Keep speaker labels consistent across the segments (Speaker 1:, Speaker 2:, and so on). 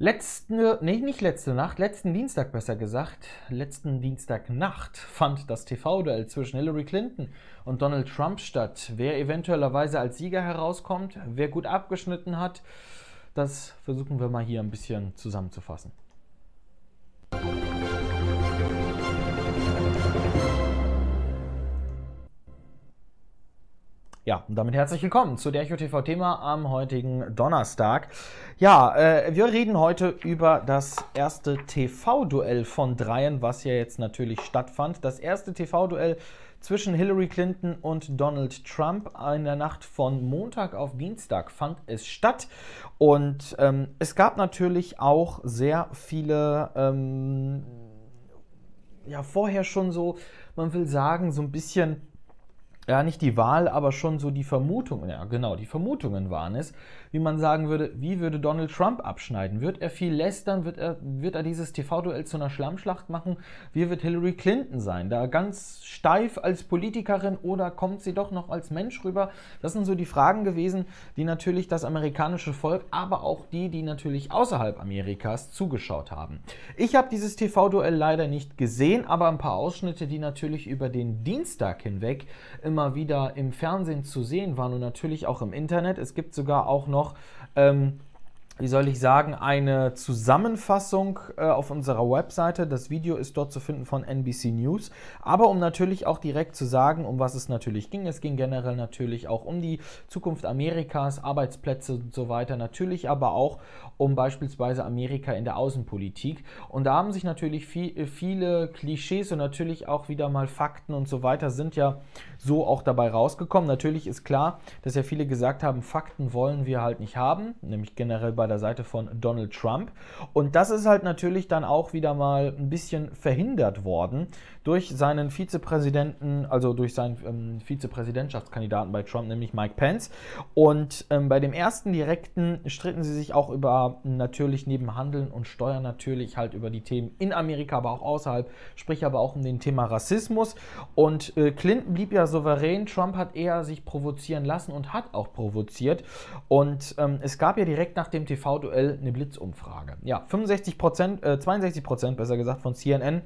Speaker 1: Letzte, nee, nicht letzte Nacht, letzten Dienstag besser gesagt, letzten Dienstagnacht fand das TV-Duell zwischen Hillary Clinton und Donald Trump statt. Wer eventuellerweise als Sieger herauskommt, wer gut abgeschnitten hat, das versuchen wir mal hier ein bisschen zusammenzufassen. Ja, und damit herzlich willkommen zu der TV thema am heutigen Donnerstag. Ja, äh, wir reden heute über das erste TV-Duell von dreien, was ja jetzt natürlich stattfand. Das erste TV-Duell zwischen Hillary Clinton und Donald Trump in der Nacht von Montag auf Dienstag fand es statt. Und ähm, es gab natürlich auch sehr viele, ähm, ja, vorher schon so, man will sagen, so ein bisschen ja, nicht die Wahl, aber schon so die Vermutungen, ja genau, die Vermutungen waren es, wie man sagen würde, wie würde Donald Trump abschneiden? Wird er viel lästern? Wird er, wird er dieses TV-Duell zu einer Schlammschlacht machen? Wie wird Hillary Clinton sein? Da ganz steif als Politikerin oder kommt sie doch noch als Mensch rüber? Das sind so die Fragen gewesen, die natürlich das amerikanische Volk, aber auch die, die natürlich außerhalb Amerikas zugeschaut haben. Ich habe dieses TV-Duell leider nicht gesehen, aber ein paar Ausschnitte, die natürlich über den Dienstag hinweg im immer wieder im Fernsehen zu sehen waren und natürlich auch im Internet. Es gibt sogar auch noch ähm, wie soll ich sagen, eine Zusammenfassung äh, auf unserer Webseite. Das Video ist dort zu finden von NBC News. Aber um natürlich auch direkt zu sagen, um was es natürlich ging. Es ging generell natürlich auch um die Zukunft Amerikas, Arbeitsplätze und so weiter. Natürlich aber auch um beispielsweise Amerika in der Außenpolitik. Und da haben sich natürlich viel, äh, viele Klischees und natürlich auch wieder mal Fakten und so weiter sind ja so auch dabei rausgekommen. Natürlich ist klar, dass ja viele gesagt haben, Fakten wollen wir halt nicht haben, nämlich generell bei bei der Seite von Donald Trump. Und das ist halt natürlich dann auch wieder mal ein bisschen verhindert worden durch seinen Vizepräsidenten, also durch seinen ähm, Vizepräsidentschaftskandidaten bei Trump, nämlich Mike Pence. Und ähm, bei dem ersten direkten stritten sie sich auch über natürlich neben Handeln und Steuern natürlich halt über die Themen in Amerika, aber auch außerhalb, sprich aber auch um den Thema Rassismus. Und äh, Clinton blieb ja souverän, Trump hat eher sich provozieren lassen und hat auch provoziert. Und ähm, es gab ja direkt nach dem TV TV-Duell eine Blitzumfrage. Ja, 65 äh, 62 Prozent besser gesagt von CNN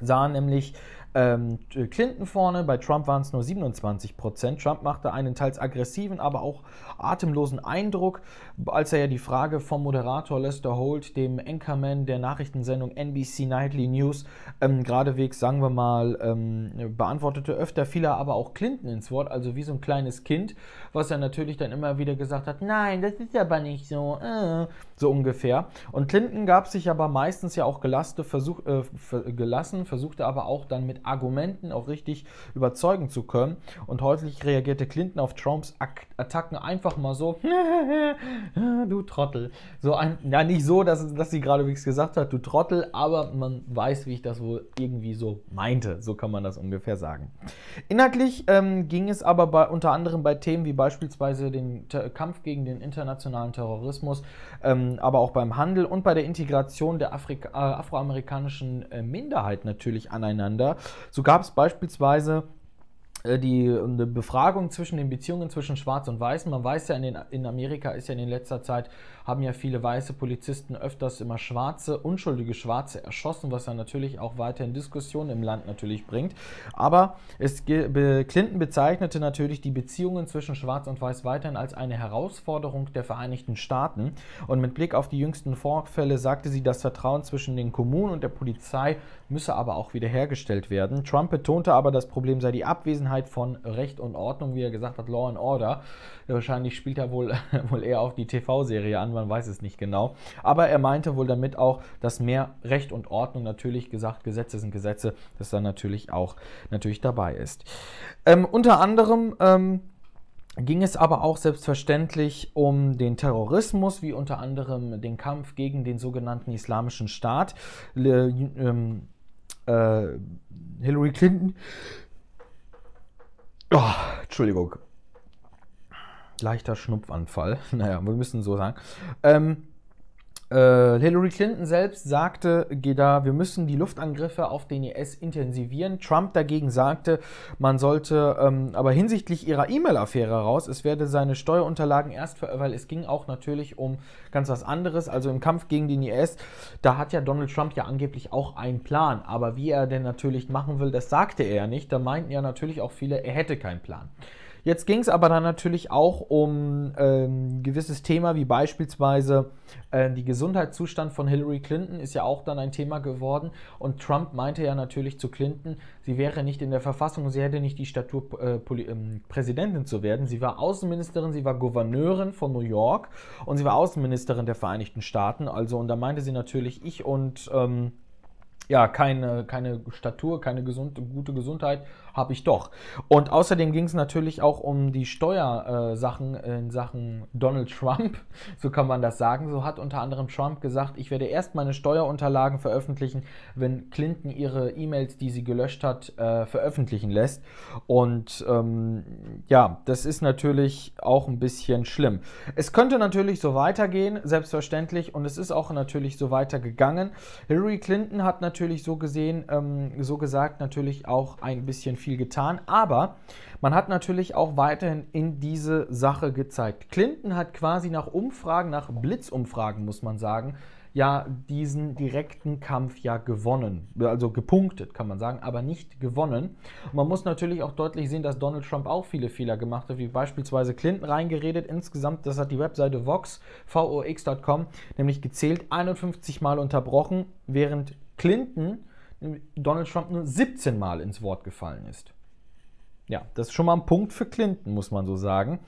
Speaker 1: sahen nämlich ähm, Clinton vorne, bei Trump waren es nur 27 Prozent. Trump machte einen teils aggressiven, aber auch atemlosen Eindruck, als er ja die Frage vom Moderator Lester Holt, dem Anchorman der Nachrichtensendung NBC Nightly News, ähm, geradewegs, sagen wir mal, ähm, beantwortete. Öfter fiel er aber auch Clinton ins Wort, also wie so ein kleines Kind, was er natürlich dann immer wieder gesagt hat, nein, das ist aber nicht so, äh, so ungefähr. Und Clinton gab sich aber meistens ja auch gelassen, versuch, äh, gelassen versuchte aber auch dann mit Argumenten auch richtig überzeugen zu können. Und häufig reagierte Clinton auf Trumps Attacken einfach mal so, du Trottel. So ein, ja, nicht so, dass, dass sie geradewegs gesagt hat, du Trottel, aber man weiß, wie ich das wohl irgendwie so meinte. So kann man das ungefähr sagen. Inhaltlich ähm, ging es aber bei, unter anderem bei Themen wie beispielsweise den Ter Kampf gegen den internationalen Terrorismus, ähm, aber auch beim Handel und bei der Integration der Afrik äh, afroamerikanischen äh, Minderheit natürlich aneinander. So gab es beispielsweise äh, die eine Befragung zwischen den Beziehungen zwischen Schwarz und Weißen. Man weiß ja, in, den, in Amerika ist ja in letzter Zeit, haben ja viele weiße Polizisten öfters immer schwarze, unschuldige Schwarze erschossen, was ja natürlich auch weiterhin Diskussionen im Land natürlich bringt. Aber es, Clinton bezeichnete natürlich die Beziehungen zwischen Schwarz und Weiß weiterhin als eine Herausforderung der Vereinigten Staaten. Und mit Blick auf die jüngsten Vorfälle sagte sie, das Vertrauen zwischen den Kommunen und der Polizei müsse aber auch wiederhergestellt werden. Trump betonte aber, das Problem sei die Abwesenheit von Recht und Ordnung, wie er gesagt hat, Law and Order. Wahrscheinlich spielt er wohl, wohl eher auf die TV-Serie an, man weiß es nicht genau. Aber er meinte wohl damit auch, dass mehr Recht und Ordnung natürlich gesagt, Gesetze sind Gesetze, dass dann natürlich auch natürlich dabei ist. Ähm, unter anderem ähm, ging es aber auch selbstverständlich um den Terrorismus, wie unter anderem den Kampf gegen den sogenannten Islamischen Staat. Le, ähm äh, Hillary Clinton. Oh, Entschuldigung. Leichter Schnupfanfall. Naja, wir müssen so sagen. Ähm, äh, Hillary Clinton selbst sagte, da, wir müssen die Luftangriffe auf den IS intensivieren. Trump dagegen sagte, man sollte ähm, aber hinsichtlich ihrer E-Mail-Affäre raus, es werde seine Steuerunterlagen erst, für, weil es ging auch natürlich um ganz was anderes, also im Kampf gegen den IS, da hat ja Donald Trump ja angeblich auch einen Plan, aber wie er denn natürlich machen will, das sagte er ja nicht. Da meinten ja natürlich auch viele, er hätte keinen Plan. Jetzt ging es aber dann natürlich auch um ähm, ein gewisses Thema, wie beispielsweise äh, die Gesundheitszustand von Hillary Clinton ist ja auch dann ein Thema geworden. Und Trump meinte ja natürlich zu Clinton, sie wäre nicht in der Verfassung, sie hätte nicht die Statur, äh, ähm, Präsidentin zu werden. Sie war Außenministerin, sie war Gouverneurin von New York und sie war Außenministerin der Vereinigten Staaten. Also, und da meinte sie natürlich, ich und ähm, ja, keine, keine Statur, keine gesund, gute Gesundheit habe ich doch. Und außerdem ging es natürlich auch um die Steuersachen äh, in Sachen Donald Trump, so kann man das sagen. So hat unter anderem Trump gesagt, ich werde erst meine Steuerunterlagen veröffentlichen, wenn Clinton ihre E-Mails, die sie gelöscht hat, äh, veröffentlichen lässt. Und ähm, ja, das ist natürlich auch ein bisschen schlimm. Es könnte natürlich so weitergehen, selbstverständlich, und es ist auch natürlich so weitergegangen. Hillary Clinton hat natürlich natürlich so gesehen, ähm, so gesagt, natürlich auch ein bisschen viel getan. Aber man hat natürlich auch weiterhin in diese Sache gezeigt. Clinton hat quasi nach Umfragen, nach Blitzumfragen, muss man sagen, ja diesen direkten Kampf ja gewonnen, also gepunktet kann man sagen, aber nicht gewonnen. Und man muss natürlich auch deutlich sehen, dass Donald Trump auch viele Fehler gemacht hat, wie beispielsweise Clinton reingeredet. Insgesamt, das hat die Webseite Vox, vox.com, nämlich gezählt, 51 Mal unterbrochen, während Clinton Donald Trump nur 17 Mal ins Wort gefallen ist. Ja, das ist schon mal ein Punkt für Clinton, muss man so sagen.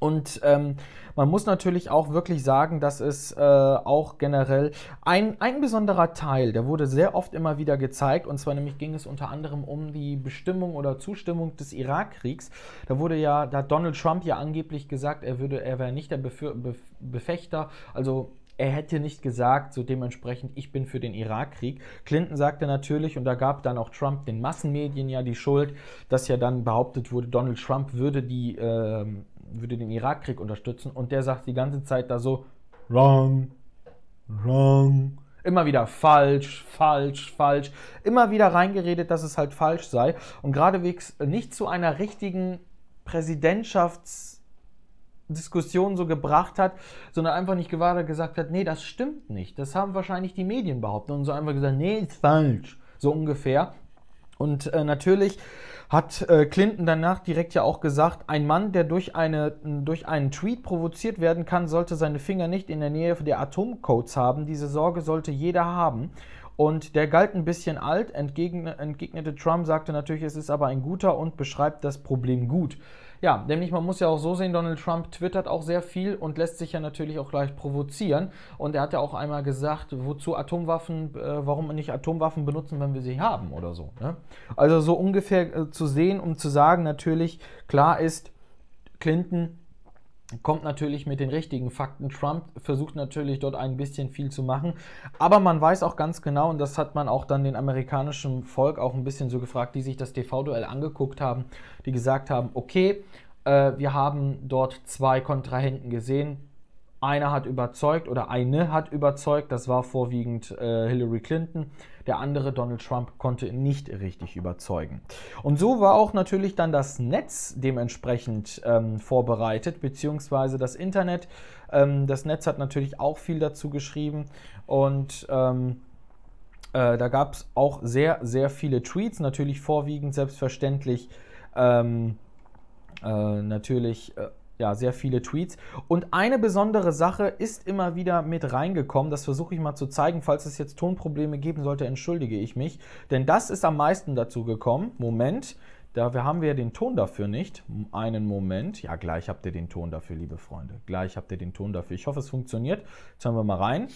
Speaker 1: Und ähm, man muss natürlich auch wirklich sagen, dass es äh, auch generell ein, ein besonderer Teil, der wurde sehr oft immer wieder gezeigt, und zwar nämlich ging es unter anderem um die Bestimmung oder Zustimmung des Irakkriegs. Da wurde ja, da hat Donald Trump ja angeblich gesagt, er würde, er wäre nicht der Befür Bef Befechter, also er hätte nicht gesagt, so dementsprechend, ich bin für den Irakkrieg. Clinton sagte natürlich, und da gab dann auch Trump den Massenmedien ja die Schuld, dass ja dann behauptet wurde, Donald Trump würde, die, äh, würde den Irakkrieg unterstützen. Und der sagt die ganze Zeit da so, wrong, wrong. Immer wieder falsch, falsch, falsch. Immer wieder reingeredet, dass es halt falsch sei. Und geradewegs nicht zu einer richtigen Präsidentschafts- Diskussion so gebracht hat, sondern einfach nicht gewahr gesagt hat, nee, das stimmt nicht. Das haben wahrscheinlich die Medien behauptet und so einfach gesagt, nee, ist falsch. So ungefähr. Und äh, natürlich hat äh, Clinton danach direkt ja auch gesagt, ein Mann, der durch, eine, durch einen Tweet provoziert werden kann, sollte seine Finger nicht in der Nähe der Atomcodes haben. Diese Sorge sollte jeder haben. Und der galt ein bisschen alt, entgegnete Trump, sagte natürlich, es ist aber ein guter und beschreibt das Problem gut. Ja, nämlich man muss ja auch so sehen, Donald Trump twittert auch sehr viel und lässt sich ja natürlich auch gleich provozieren. Und er hat ja auch einmal gesagt, wozu Atomwaffen, äh, warum nicht Atomwaffen benutzen, wenn wir sie haben oder so. Ne? Also so ungefähr äh, zu sehen, um zu sagen, natürlich, klar ist, Clinton kommt natürlich mit den richtigen Fakten. Trump versucht natürlich dort ein bisschen viel zu machen, aber man weiß auch ganz genau, und das hat man auch dann den amerikanischen Volk auch ein bisschen so gefragt, die sich das TV-Duell angeguckt haben, die gesagt haben, okay, äh, wir haben dort zwei Kontrahenten gesehen, einer hat überzeugt oder eine hat überzeugt, das war vorwiegend äh, Hillary Clinton. Der andere, Donald Trump, konnte nicht richtig überzeugen. Und so war auch natürlich dann das Netz dementsprechend ähm, vorbereitet, beziehungsweise das Internet. Ähm, das Netz hat natürlich auch viel dazu geschrieben und. Ähm, äh, da gab es auch sehr, sehr viele Tweets, natürlich vorwiegend selbstverständlich ähm, äh, natürlich äh, ja, sehr viele Tweets. Und eine besondere Sache ist immer wieder mit reingekommen. Das versuche ich mal zu zeigen. Falls es jetzt Tonprobleme geben sollte, entschuldige ich mich. Denn das ist am meisten dazu gekommen. Moment. Da haben wir ja den Ton dafür nicht. Einen Moment. Ja, gleich habt ihr den Ton dafür, liebe Freunde. Gleich habt ihr den Ton dafür. Ich hoffe, es funktioniert. Jetzt hören wir mal rein.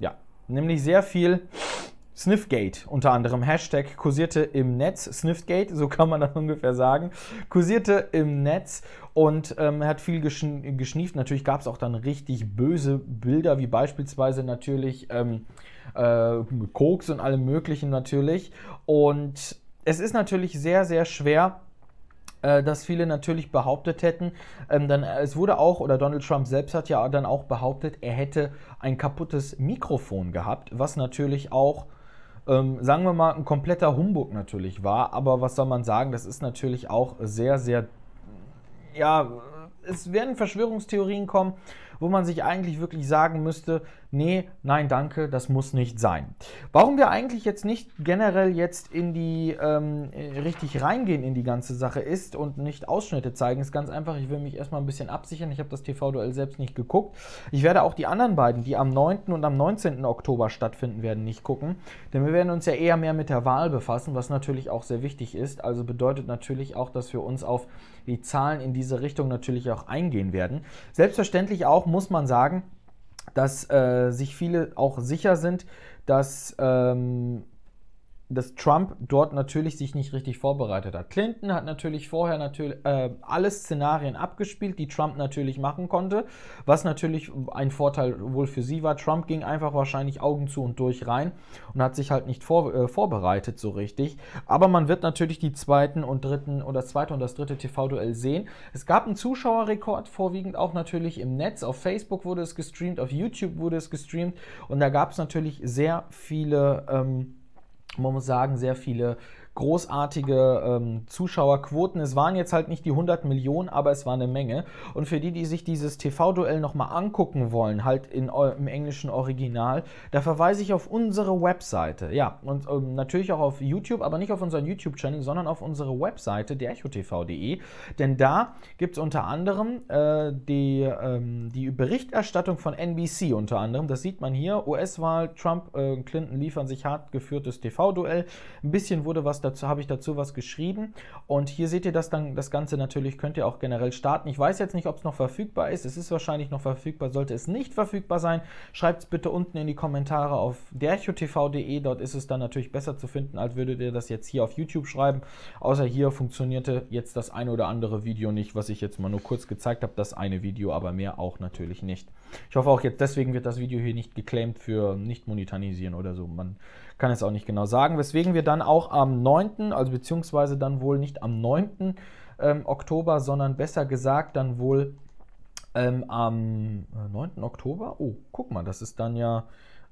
Speaker 1: Ja, nämlich sehr viel Sniffgate unter anderem, Hashtag kursierte im Netz, Sniffgate, so kann man das ungefähr sagen, kursierte im Netz und ähm, hat viel geschn geschnieft. Natürlich gab es auch dann richtig böse Bilder, wie beispielsweise natürlich ähm, äh, Koks und allem Möglichen natürlich. Und es ist natürlich sehr, sehr schwer, äh, dass viele natürlich behauptet hätten, ähm, dann, äh, es wurde auch, oder Donald Trump selbst hat ja dann auch behauptet, er hätte ein kaputtes Mikrofon gehabt, was natürlich auch ähm, sagen wir mal, ein kompletter Humbug natürlich war. Aber was soll man sagen, das ist natürlich auch sehr, sehr, ja, es werden Verschwörungstheorien kommen, wo man sich eigentlich wirklich sagen müsste, nee, nein, danke, das muss nicht sein. Warum wir eigentlich jetzt nicht generell jetzt in die ähm, richtig reingehen in die ganze Sache ist und nicht Ausschnitte zeigen, ist ganz einfach, ich will mich erstmal ein bisschen absichern. Ich habe das TV-Duell selbst nicht geguckt. Ich werde auch die anderen beiden, die am 9. und am 19. Oktober stattfinden werden, nicht gucken. Denn wir werden uns ja eher mehr mit der Wahl befassen, was natürlich auch sehr wichtig ist. Also bedeutet natürlich auch, dass wir uns auf die Zahlen in diese Richtung natürlich auch eingehen werden. Selbstverständlich auch muss man sagen, dass äh, sich viele auch sicher sind, dass ähm, dass Trump dort natürlich sich nicht richtig vorbereitet hat. Clinton hat natürlich vorher natürlich äh, alle Szenarien abgespielt, die Trump natürlich machen konnte, was natürlich ein Vorteil wohl für sie war. Trump ging einfach wahrscheinlich Augen zu und durch rein und hat sich halt nicht vor, äh, vorbereitet so richtig. Aber man wird natürlich die zweiten und dritten oder das zweite und das dritte TV-Duell sehen. Es gab einen Zuschauerrekord, vorwiegend auch natürlich im Netz. Auf Facebook wurde es gestreamt, auf YouTube wurde es gestreamt und da gab es natürlich sehr viele. Ähm, man muss sagen, sehr viele großartige ähm, Zuschauerquoten. Es waren jetzt halt nicht die 100 Millionen, aber es war eine Menge. Und für die, die sich dieses TV-Duell nochmal angucken wollen, halt in, im englischen Original, da verweise ich auf unsere Webseite. Ja, und ähm, natürlich auch auf YouTube, aber nicht auf unseren YouTube-Channel, sondern auf unsere Webseite, der derechotv.de. Denn da gibt es unter anderem äh, die, ähm, die Berichterstattung von NBC unter anderem. Das sieht man hier. US-Wahl, Trump, äh, Clinton liefern sich hart geführtes TV-Duell. Ein bisschen wurde was dazu, habe ich dazu was geschrieben. Und hier seht ihr das dann, das Ganze natürlich könnt ihr auch generell starten. Ich weiß jetzt nicht, ob es noch verfügbar ist. Es ist wahrscheinlich noch verfügbar. Sollte es nicht verfügbar sein, schreibt es bitte unten in die Kommentare auf derchotv.de. Dort ist es dann natürlich besser zu finden, als würdet ihr das jetzt hier auf YouTube schreiben. Außer hier funktionierte jetzt das ein oder andere Video nicht, was ich jetzt mal nur kurz gezeigt habe. Das eine Video, aber mehr auch natürlich nicht. Ich hoffe auch jetzt, deswegen wird das Video hier nicht geclaimed für nicht monetarisieren oder so. Man kann es auch nicht genau sagen, weswegen wir dann auch am 9., also beziehungsweise dann wohl nicht am 9. Ähm, Oktober, sondern besser gesagt dann wohl ähm, am 9. Äh, Oktober, oh, guck mal, das ist dann ja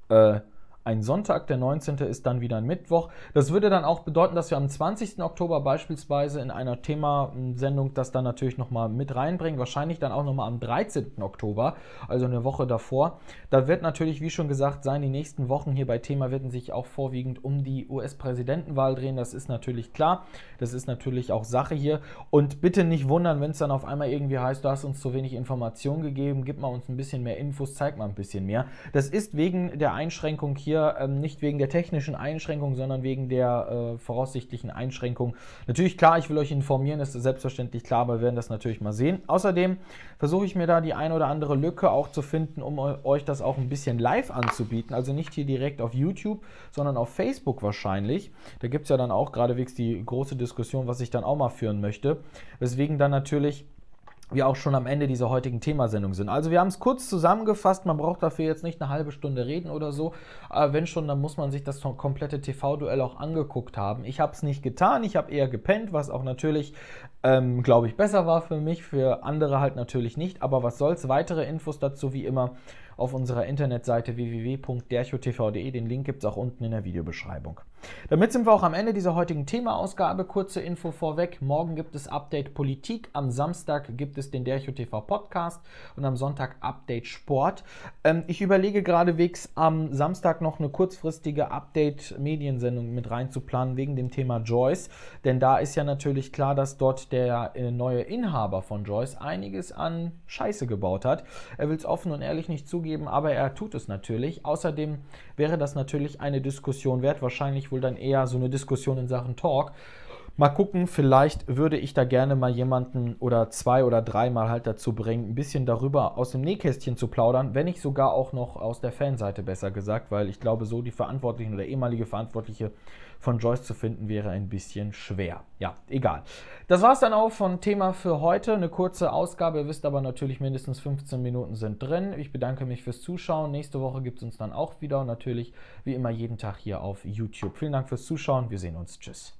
Speaker 1: äh, ein Sonntag, der 19. ist dann wieder ein Mittwoch. Das würde dann auch bedeuten, dass wir am 20. Oktober beispielsweise in einer Themasendung das dann natürlich nochmal mit reinbringen, wahrscheinlich dann auch nochmal am 13. Oktober, also eine Woche davor. Da wird natürlich, wie schon gesagt, sein, die nächsten Wochen hier bei Thema werden sich auch vorwiegend um die US-Präsidentenwahl drehen, das ist natürlich klar, das ist natürlich auch Sache hier und bitte nicht wundern, wenn es dann auf einmal irgendwie heißt, du hast uns zu wenig Informationen gegeben, gib mal uns ein bisschen mehr Infos, zeig mal ein bisschen mehr. Das ist wegen der Einschränkung hier hier ähm, nicht wegen der technischen Einschränkung, sondern wegen der äh, voraussichtlichen Einschränkung. Natürlich, klar, ich will euch informieren, ist selbstverständlich klar, aber wir werden das natürlich mal sehen. Außerdem versuche ich mir da die ein oder andere Lücke auch zu finden, um euch das auch ein bisschen live anzubieten. Also nicht hier direkt auf YouTube, sondern auf Facebook wahrscheinlich. Da gibt es ja dann auch geradewegs die große Diskussion, was ich dann auch mal führen möchte. Weswegen dann natürlich wir auch schon am Ende dieser heutigen Themasendung sind. Also wir haben es kurz zusammengefasst, man braucht dafür jetzt nicht eine halbe Stunde reden oder so, aber wenn schon, dann muss man sich das komplette TV-Duell auch angeguckt haben. Ich habe es nicht getan, ich habe eher gepennt, was auch natürlich, ähm, glaube ich, besser war für mich, für andere halt natürlich nicht, aber was soll's, weitere Infos dazu wie immer auf unserer Internetseite www.derchotv.de. Den Link gibt es auch unten in der Videobeschreibung. Damit sind wir auch am Ende dieser heutigen Themaausgabe. Kurze Info vorweg. Morgen gibt es Update Politik, am Samstag gibt es den Dercho TV Podcast und am Sonntag Update Sport. Ähm, ich überlege geradewegs am Samstag noch eine kurzfristige Update Mediensendung mit reinzuplanen wegen dem Thema Joyce. Denn da ist ja natürlich klar, dass dort der äh, neue Inhaber von Joyce einiges an Scheiße gebaut hat. Er will es offen und ehrlich nicht zugeben zugeben, aber er tut es natürlich. Außerdem wäre das natürlich eine Diskussion wert, wahrscheinlich wohl dann eher so eine Diskussion in Sachen Talk, Mal gucken, vielleicht würde ich da gerne mal jemanden oder zwei oder dreimal halt dazu bringen, ein bisschen darüber aus dem Nähkästchen zu plaudern, wenn nicht sogar auch noch aus der Fanseite besser gesagt, weil ich glaube, so die Verantwortlichen oder ehemalige Verantwortliche von Joyce zu finden wäre ein bisschen schwer. Ja, egal. Das war es dann auch von Thema für heute. Eine kurze Ausgabe, ihr wisst aber natürlich, mindestens 15 Minuten sind drin. Ich bedanke mich fürs Zuschauen. Nächste Woche gibt es uns dann auch wieder und natürlich wie immer jeden Tag hier auf YouTube. Vielen Dank fürs Zuschauen. Wir sehen uns. Tschüss.